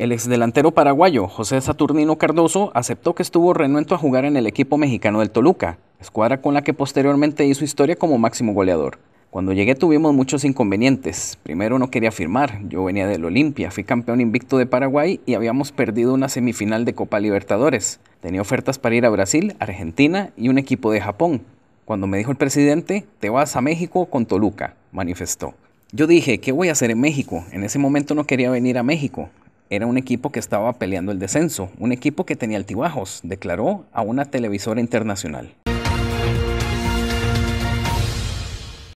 El exdelantero paraguayo José Saturnino Cardoso aceptó que estuvo renuento a jugar en el equipo mexicano del Toluca, escuadra con la que posteriormente hizo historia como máximo goleador. Cuando llegué tuvimos muchos inconvenientes. Primero no quería firmar, yo venía del Olimpia, fui campeón invicto de Paraguay y habíamos perdido una semifinal de Copa Libertadores. Tenía ofertas para ir a Brasil, Argentina y un equipo de Japón. Cuando me dijo el presidente, te vas a México con Toluca, manifestó. Yo dije, ¿qué voy a hacer en México? En ese momento no quería venir a México era un equipo que estaba peleando el descenso, un equipo que tenía altibajos, declaró a una televisora internacional.